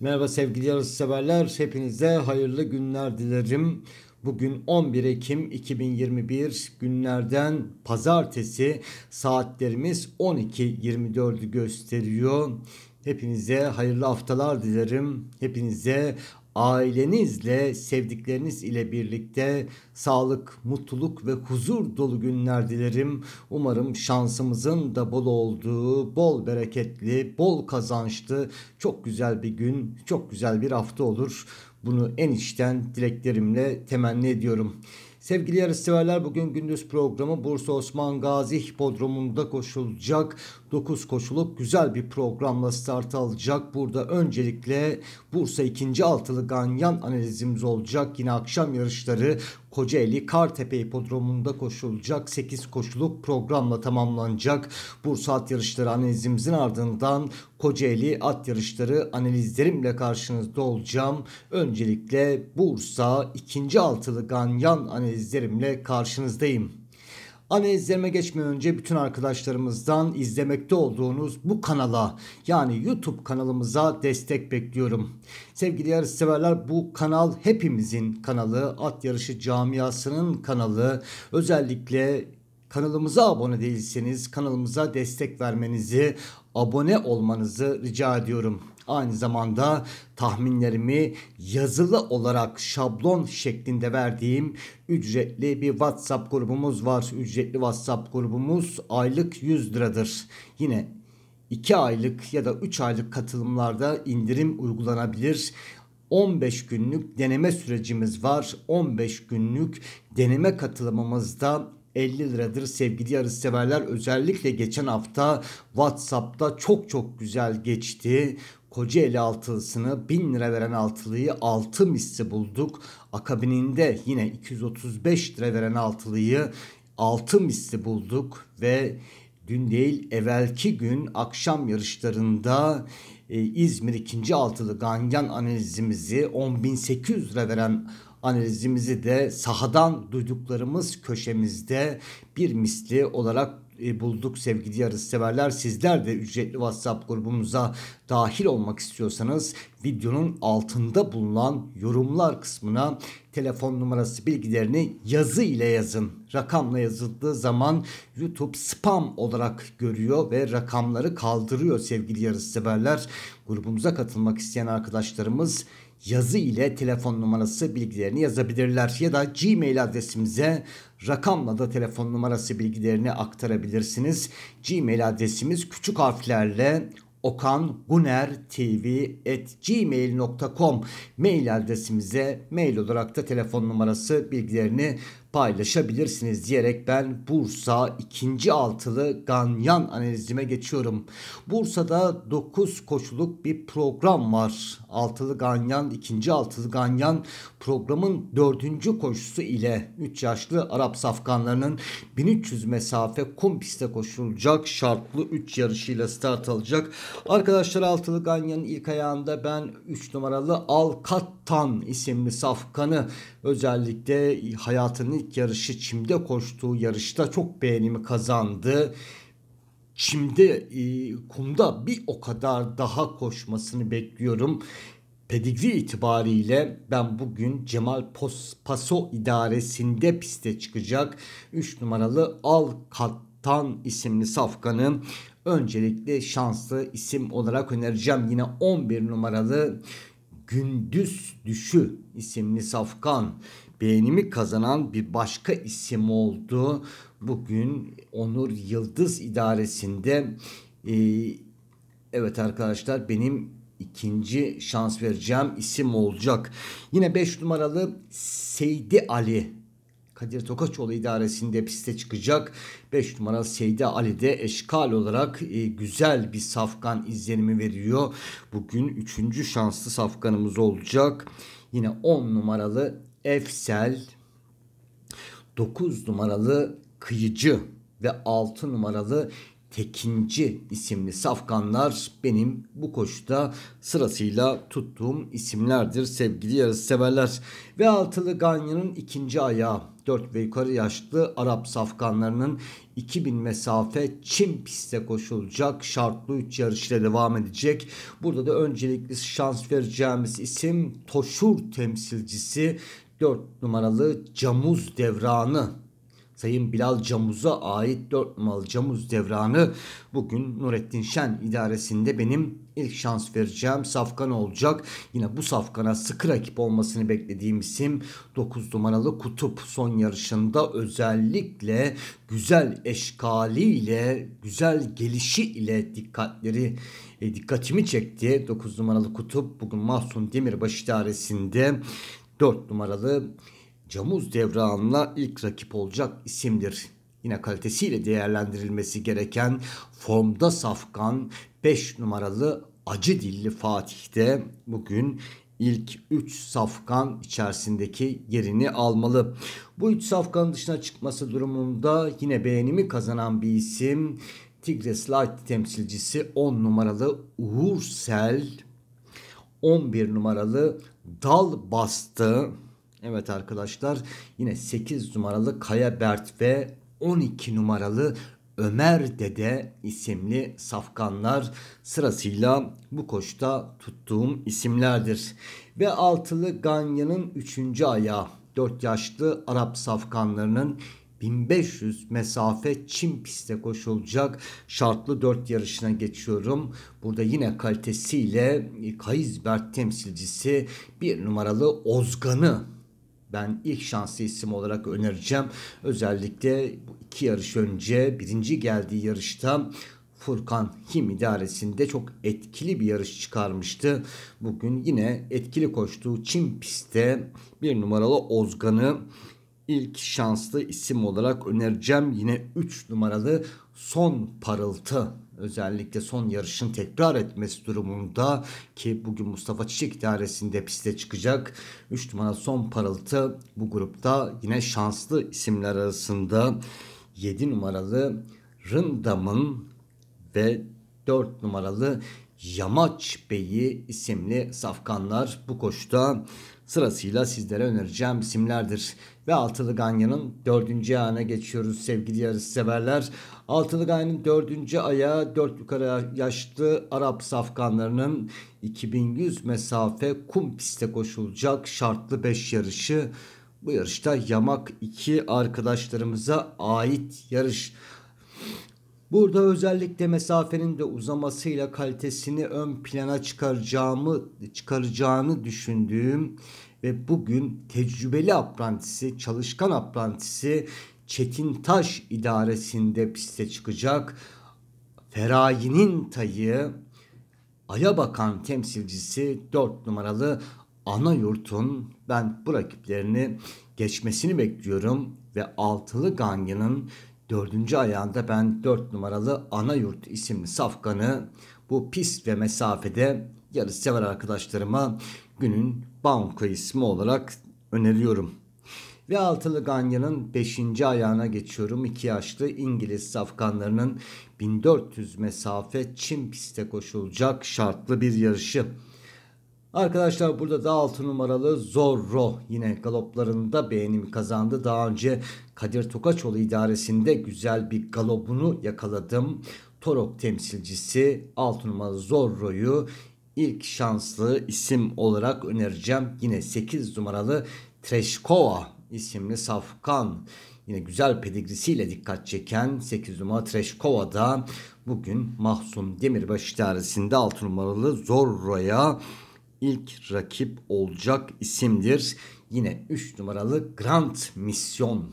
Merhaba sevgili severler. Hepinize hayırlı günler dilerim. Bugün 11 Ekim 2021 günlerden pazartesi saatlerimiz 12.24'ü gösteriyor. Hepinize hayırlı haftalar dilerim. Hepinize ailenizle, sevdikleriniz ile birlikte sağlık, mutluluk ve huzur dolu günler dilerim. Umarım şansımızın da bol olduğu, bol bereketli, bol kazançlı, çok güzel bir gün, çok güzel bir hafta olur. Bunu en içten dileklerimle temenni ediyorum. Sevgili yarışseverler bugün gündüz programı Bursa Osman Gazi Hipodromu'nda koşulacak. 9 koşuluk güzel bir programla start alacak. Burada öncelikle Bursa 2. altılı ganyan analizimiz olacak. Yine akşam yarışları Kocaeli Kartepe Hipodromu'nda koşulacak 8 koşuluk programla tamamlanacak. Bursa at yarışları analizimizin ardından Kocaeli at yarışları analizlerimle karşınızda olacağım. Öncelikle Bursa 2. altılı ganyan analizlerimle karşınızdayım. Analizlerime geçmeden önce bütün arkadaşlarımızdan izlemekte olduğunuz bu kanala yani YouTube kanalımıza destek bekliyorum. Sevgili yarış severler, bu kanal hepimizin kanalı, at yarışı camiasının kanalı. Özellikle Kanalımıza abone değilseniz kanalımıza destek vermenizi, abone olmanızı rica ediyorum. Aynı zamanda tahminlerimi yazılı olarak şablon şeklinde verdiğim ücretli bir WhatsApp grubumuz var. Ücretli WhatsApp grubumuz aylık 100 liradır. Yine 2 aylık ya da 3 aylık katılımlarda indirim uygulanabilir. 15 günlük deneme sürecimiz var. 15 günlük deneme katılımımızda 50 liradır sevgili yarış severler Özellikle geçen hafta WhatsApp'ta çok çok güzel geçti. Kocaeli altılısını 1000 lira veren altılıyı 6 misli bulduk. Akabininde yine 235 lira veren altılıyı 6 misli bulduk ve dün değil evvelki gün akşam yarışlarında e, İzmir ikinci altılı ganyan analizimizi 10.800 lira veren analizimizi de sahadan duyduklarımız köşemizde bir misli olarak e, bulduk sevgili yarış severler. Sizler de ücretli WhatsApp grubumuza dahil olmak istiyorsanız videonun altında bulunan yorumlar kısmına telefon numarası bilgilerini yazı ile yazın. Rakamla yazıldığı zaman YouTube spam olarak görüyor ve rakamları kaldırıyor sevgili yarış severler. Grubumuza katılmak isteyen arkadaşlarımız yazı ile telefon numarası bilgilerini yazabilirler ya da Gmail adresimize rakamla da telefon numarası bilgilerini aktarabilirsiniz. Gmail adresimiz küçük harflerle okangunertv.gmail.com mail adresimize mail olarak da telefon numarası bilgilerini paylaşabilirsiniz diyerek ben Bursa ikinci altılı Ganyan analizime geçiyorum. Bursa'da 9 koşuluk bir program var. Altılı Ganyan, ikinci altılı Ganyan programın dördüncü koşusu ile 3 yaşlı Arap safkanlarının 1300 mesafe kum piste koşulacak şartlı 3 yarışıyla start alacak. Arkadaşlar altılı Ganyan'ın ilk ayağında ben 3 numaralı Alkattan isimli safkanı özellikle hayatını ilk yarışı çimde koştuğu yarışta çok beğenimi kazandı. Çimde e, kumda bir o kadar daha koşmasını bekliyorum. Pedigri itibariyle ben bugün Cemal Pos, Paso idaresinde piste çıkacak 3 numaralı Alkattan isimli safkanı öncelikle şanslı isim olarak önereceğim. Yine 11 numaralı Gündüz Düşü isimli safkan beğenimi kazanan bir başka isim oldu. Bugün Onur Yıldız idaresinde e, evet arkadaşlar benim ikinci şans vereceğim isim olacak. Yine 5 numaralı Seydi Ali Kadir Tokaçoğlu idaresinde piste çıkacak. 5 numaralı Seyde Ali de eşkal olarak e, güzel bir safkan izlenimi veriyor. Bugün 3. şanslı safkanımız olacak. Yine 10 numaralı Efsel 9 numaralı Kıyıcı ve 6 numaralı Tekinci isimli safkanlar benim bu koşuda sırasıyla tuttuğum isimlerdir sevgili yarısı severler. Ve altılı Ganya'nın ikinci ayağı 4 ve yukarı yaşlı Arap safkanlarının 2000 mesafe Çin pistte koşulacak şartlı 3 yarışla devam edecek. Burada da öncelikli şans vereceğimiz isim Toşur temsilcisi 4 numaralı Camuz devranı Sayın Bilal Camuz'a ait 4 numaralı Camuz devranı bugün Nurettin Şen idaresinde benim ilk şans vereceğim safkan olacak. Yine bu safkana sıkı rakip olmasını beklediğim isim 9 numaralı Kutup son yarışında özellikle güzel eşkaliyle, güzel gelişi ile dikkatleri e, dikkatimi çekti. 9 numaralı Kutup bugün Mahsun Demirbaş idaresinde 4 numaralı Camuz Devran'la ilk rakip olacak isimdir. Yine kalitesiyle değerlendirilmesi gereken formda safkan 5 numaralı acı dilli Fatih de bugün ilk 3 safkan içerisindeki yerini almalı. Bu 3 safkanın dışına çıkması durumunda yine beğenimi kazanan bir isim Tigres Light temsilcisi 10 numaralı Uğur Sel 11 numaralı dal bastı. Evet arkadaşlar yine 8 numaralı Kaya Bert ve 12 numaralı Ömer Dede isimli safkanlar sırasıyla bu koşta tuttuğum isimlerdir. Ve altılı Ganya'nın 3. ayağı 4 yaşlı Arap safkanlarının 1500 mesafe Çin piste koşulacak şartlı 4 yarışına geçiyorum. Burada yine kalitesiyle Kaizbert temsilcisi bir numaralı Ozgan'ı ben ilk şanslı isim olarak önereceğim. Özellikle bu iki yarış önce birinci geldiği yarışta Furkan Him idaresinde çok etkili bir yarış çıkarmıştı. Bugün yine etkili koştuğu Çin pistte bir numaralı Ozgan'ı ilk şanslı isim olarak önereceğim. Yine 3 numaralı son parıltı özellikle son yarışın tekrar etmesi durumunda ki bugün Mustafa Çiçek idaresinde piste çıkacak. 3 numara son parıltı bu grupta yine şanslı isimler arasında 7 numaralı Rındam'ın ve 4 numaralı Yamaç Bey'i isimli safkanlar bu koşuda sırasıyla sizlere önereceğim simlerdir. Ve Altılı Ganyan'ın dördüncü ayağına geçiyoruz sevgili yarış severler. Altılı Ganyan'ın dördüncü ayağı dört yukarı yaşlı Arap safkanlarının 2100 mesafe kum piste koşulacak şartlı 5 yarışı. Bu yarışta yamak 2 arkadaşlarımıza ait yarış. Burada özellikle mesafenin de uzamasıyla kalitesini ön plana çıkaracağımı çıkaracağını düşündüğüm ve bugün tecrübeli aprantisi, çalışkan aprantisi Çetin Taş idaresinde piste çıkacak. Ferayi'nin tayı Aya Bakan temsilcisi 4 numaralı ana yurtun ben bu rakiplerini geçmesini bekliyorum ve altılı Ganyan'ın Dördüncü ayağında ben dört numaralı ana yurt isimli safkanı bu pis ve mesafede yarış sever arkadaşlarıma günün banko ismi olarak öneriyorum. Ve altılı Ganya'nın 5. ayağına geçiyorum. 2 yaşlı İngiliz safkanlarının 1400 mesafe Çin piste koşulacak şartlı bir yarışı. Arkadaşlar burada da 6 numaralı Zorro yine galoplarında beğenimi kazandı. Daha önce Kadir Tokaçoğlu idaresinde güzel bir galobunu yakaladım. Torok temsilcisi 6 numaralı Zorro'yu ilk şanslı isim olarak önereceğim. Yine 8 numaralı Treşkova isimli Safkan yine güzel pedigrisiyle dikkat çeken 8 numaralı Treşkova da bugün Mahsun Demirbaş idaresinde 6 numaralı Zorro'ya ilk rakip olacak isimdir. Yine 3 numaralı Grand Mission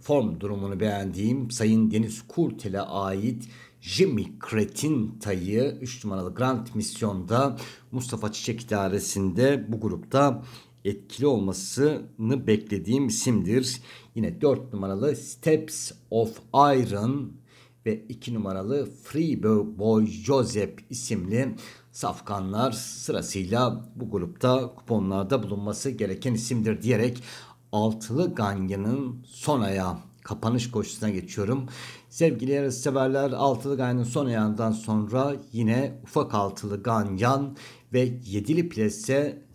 form durumunu beğendiğim Sayın Deniz Kurtel'e ait Jimmy Kretin tayı 3 numaralı Grand Mission'da Mustafa Çiçek idaresinde bu grupta etkili olmasını beklediğim isimdir. Yine 4 numaralı Steps of Iron ve 2 numaralı Free Boy Joseph isimli Safkanlar sırasıyla bu grupta kuponlarda bulunması gereken isimdir diyerek altılı ganyanın son ayağı kapanış koşusuna geçiyorum. Sevgili yarışseverler altılı ganyanın son ayağından sonra yine ufak altılı ganyan ve yedili plase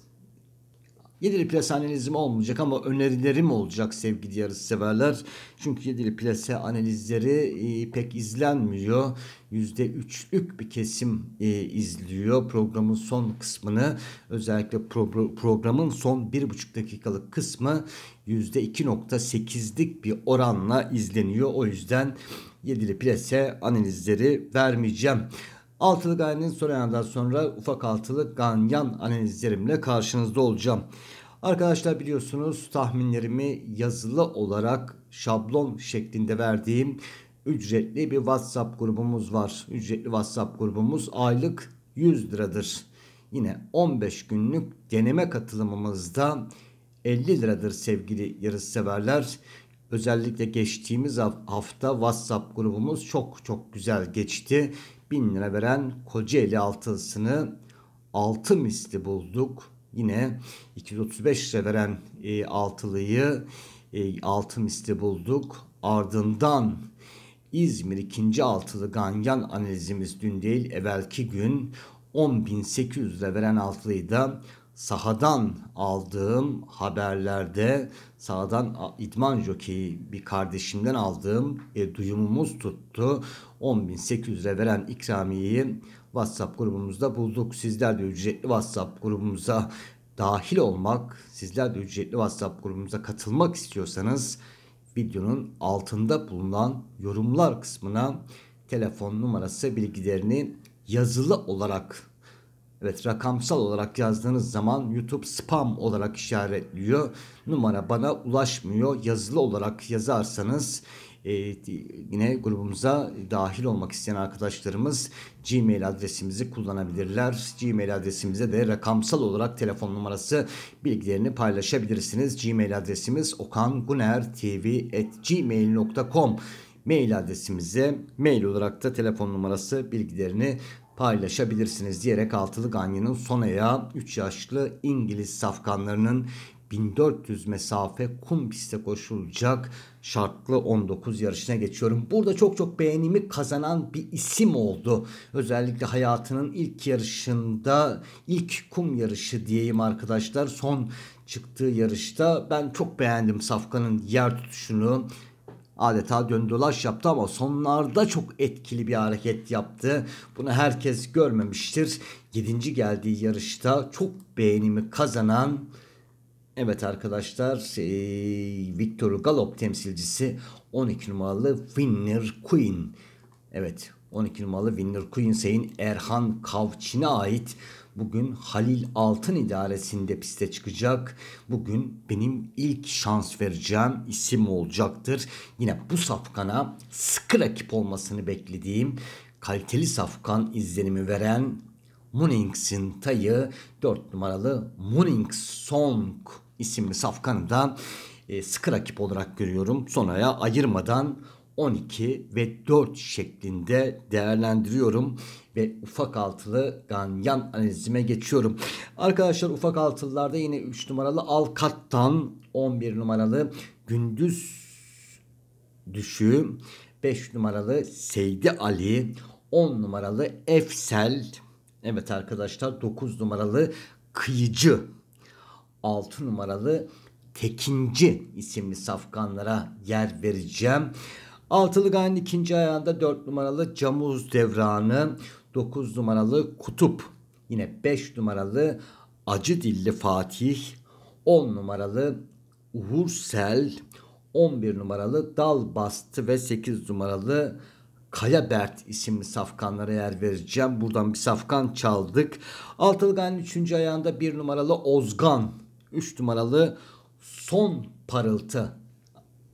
Yedili plase analizim olmayacak ama önerilerim olacak sevgili yarısı severler. Çünkü yedili plase analizleri e, pek izlenmiyor. %3'lük bir kesim e, izliyor programın son kısmını. Özellikle pro programın son 1,5 dakikalık kısmı %2.8'lik bir oranla izleniyor. O yüzden yedili plase analizleri vermeyeceğim. Altılı Ganyan'ın son sonra ufak altılı Ganyan analizlerimle karşınızda olacağım. Arkadaşlar biliyorsunuz tahminlerimi yazılı olarak şablon şeklinde verdiğim ücretli bir WhatsApp grubumuz var. Ücretli WhatsApp grubumuz aylık 100 liradır. Yine 15 günlük deneme katılımımızda 50 liradır sevgili yarış severler. Özellikle geçtiğimiz hafta WhatsApp grubumuz çok çok güzel geçti. 1000 lira veren Kocaeli altısını 6 misli bulduk yine 235 lira veren e, altılıyı e, altın misli bulduk. Ardından İzmir ikinci altılı ganyan analizimiz dün değil evvelki gün 10.800 lira veren altılıyı da sahadan aldığım haberlerde sahadan idman jokeyi bir kardeşimden aldığım e, duyumumuz tuttu. 10.800 lira veren ikramiyeyi WhatsApp grubumuzda bulduk. Sizler de ücretli WhatsApp grubumuza dahil olmak, sizler de ücretli WhatsApp grubumuza katılmak istiyorsanız videonun altında bulunan yorumlar kısmına telefon numarası bilgilerini yazılı olarak Evet rakamsal olarak yazdığınız zaman YouTube spam olarak işaretliyor. Numara bana ulaşmıyor. Yazılı olarak yazarsanız e, yine grubumuza dahil olmak isteyen arkadaşlarımız Gmail adresimizi kullanabilirler. Gmail adresimize de rakamsal olarak telefon numarası bilgilerini paylaşabilirsiniz. Gmail adresimiz okangunertv.gmail.com mail adresimize mail olarak da telefon numarası bilgilerini paylaşabilirsiniz diyerek altılı ganyanın son ayağı 3 yaşlı İngiliz safkanlarının 1400 mesafe kum pistte koşulacak şartlı 19 yarışına geçiyorum. Burada çok çok beğenimi kazanan bir isim oldu. Özellikle hayatının ilk yarışında ilk kum yarışı diyeyim arkadaşlar. Son çıktığı yarışta ben çok beğendim Safkan'ın yer tutuşunu adeta döndolaş yaptı ama sonlarda çok etkili bir hareket yaptı. Bunu herkes görmemiştir. 7. geldiği yarışta çok beğenimi kazanan Evet arkadaşlar e, Victor Galop temsilcisi 12 numaralı Winner Queen. Evet 12 numaralı Winner Queen Sayın Erhan Kavçin'e ait bugün Halil Altın idaresinde piste çıkacak. Bugün benim ilk şans vereceğim isim olacaktır. Yine bu safkana sıkı rakip olmasını beklediğim kaliteli safkan izlenimi veren Munings'in tayı 4 numaralı Munings Song isimli safkanı da e, sıkı rakip olarak görüyorum. Sonraya ayırmadan 12 ve 4 şeklinde değerlendiriyorum ve ufak altılı ganyan analizime geçiyorum. Arkadaşlar ufak altılılarda yine 3 numaralı Alkat'tan 11 numaralı Gündüz Düşü 5 numaralı Seydi Ali 10 numaralı Efsel Evet arkadaşlar 9 numaralı Kıyıcı, 6 numaralı Tekinci isimli safkanlara yer vereceğim. Altılı Gaye'nin ikinci ayağında 4 numaralı Camuz Devranı, 9 numaralı Kutup, yine 5 numaralı Acı Dilli Fatih, 10 numaralı Uğursel, 11 numaralı Dal Bastı ve 8 numaralı Kayabert isimli safkanlara yer vereceğim. Buradan bir safkan çaldık. Altılganın üçüncü ayağında bir numaralı Ozgan. üç numaralı Son Parıltı.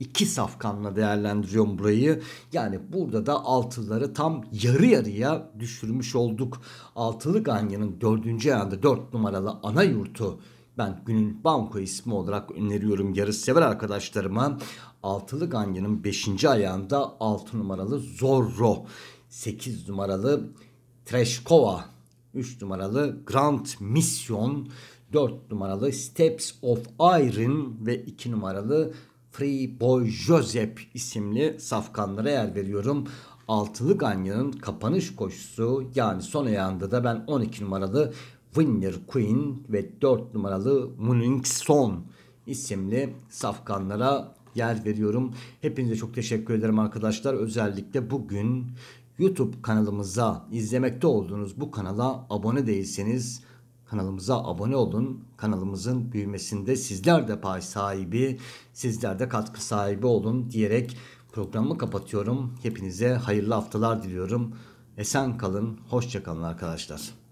İki safkanla değerlendiriyorum burayı. Yani burada da altıları tam yarı yarıya düşürmüş olduk. Altılı Ganya'nın dördüncü ayağında dört numaralı ana yurtu ben günün banko ismi olarak öneriyorum yarışsever arkadaşlarıma. Altılı Ganyan'ın 5. ayağında 6 numaralı Zorro, 8 numaralı Treşkova, 3 numaralı Grand Mission, 4 numaralı Steps of Iron ve 2 numaralı Free Boy Joseph isimli safkanlara yer veriyorum. Altılı Ganyan'ın kapanış koşusu yani son ayağında da ben 12 numaralı Winner Queen ve 4 numaralı Muningson isimli safkanlara yer veriyorum. Hepinize çok teşekkür ederim arkadaşlar. Özellikle bugün YouTube kanalımıza izlemekte olduğunuz bu kanala abone değilseniz kanalımıza abone olun. Kanalımızın büyümesinde sizler de pay sahibi, sizler de katkı sahibi olun diyerek programı kapatıyorum. Hepinize hayırlı haftalar diliyorum. Esen kalın, hoşçakalın arkadaşlar.